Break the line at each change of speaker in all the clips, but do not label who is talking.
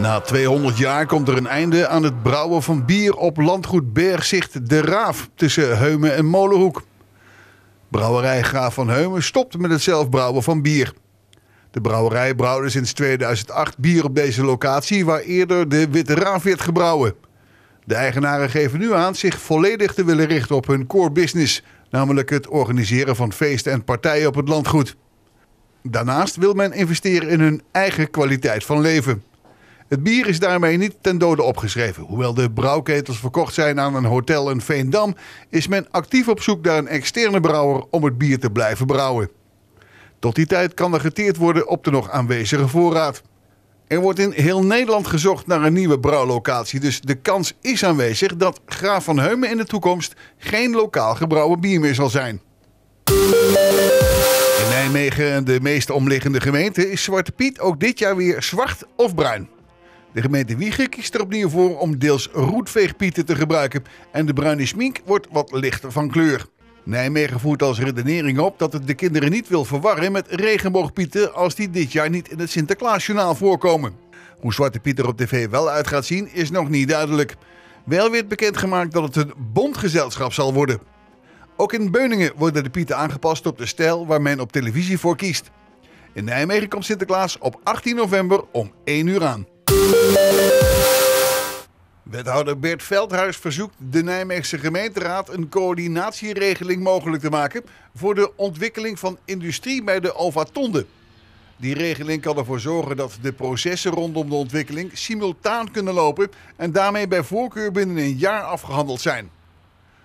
Na 200 jaar komt er een einde aan het brouwen van bier op landgoed Bergzicht De Raaf tussen Heumen en Molenhoek. Brouwerij Graaf van Heumen stopt met het zelfbrouwen van bier. De brouwerij brouwde sinds 2008 bier op deze locatie waar eerder de Witte Raaf werd gebrouwen. De eigenaren geven nu aan zich volledig te willen richten op hun core business, namelijk het organiseren van feesten en partijen op het landgoed. Daarnaast wil men investeren in hun eigen kwaliteit van leven. Het bier is daarmee niet ten dode opgeschreven. Hoewel de brouwketels verkocht zijn aan een hotel in Veendam, is men actief op zoek naar een externe brouwer om het bier te blijven brouwen. Tot die tijd kan er geteerd worden op de nog aanwezige voorraad. Er wordt in heel Nederland gezocht naar een nieuwe brouwlocatie, dus de kans is aanwezig dat Graaf van Heumen in de toekomst geen lokaal gebrouwen bier meer zal zijn. In Nijmegen en de meeste omliggende gemeenten is Zwarte Piet ook dit jaar weer zwart of bruin. De gemeente Wiegen kiest er opnieuw voor om deels roetveegpieten te gebruiken en de bruine schmink wordt wat lichter van kleur. Nijmegen voert als redenering op dat het de kinderen niet wil verwarren met regenboogpieten als die dit jaar niet in het Sinterklaasjournaal voorkomen. Hoe Zwarte Piet er op tv wel uit gaat zien is nog niet duidelijk. Wel werd bekendgemaakt dat het een bondgezelschap zal worden. Ook in Beuningen worden de pieten aangepast op de stijl waar men op televisie voor kiest. In Nijmegen komt Sinterklaas op 18 november om 1 uur aan. Wethouder Bert Veldhuis verzoekt de Nijmeegse gemeenteraad een coördinatieregeling mogelijk te maken voor de ontwikkeling van industrie bij de Alvatonde. Die regeling kan ervoor zorgen dat de processen rondom de ontwikkeling simultaan kunnen lopen en daarmee bij voorkeur binnen een jaar afgehandeld zijn.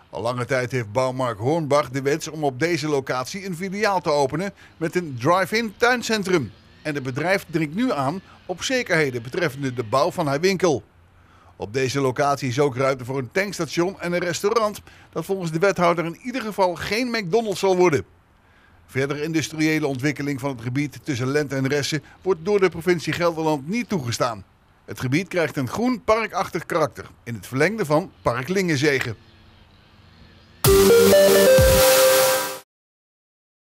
Al lange tijd heeft Bouwmark Hornbach de wens om op deze locatie een filiaal te openen met een drive-in tuincentrum en het bedrijf dringt nu aan op zekerheden betreffende de bouw van haar winkel. Op deze locatie is ook ruimte voor een tankstation en een restaurant dat volgens de wethouder in ieder geval geen McDonald's zal worden. Verdere industriële ontwikkeling van het gebied tussen Lente en Ressen wordt door de provincie Gelderland niet toegestaan. Het gebied krijgt een groen parkachtig karakter in het verlengde van Park Lingenzegen.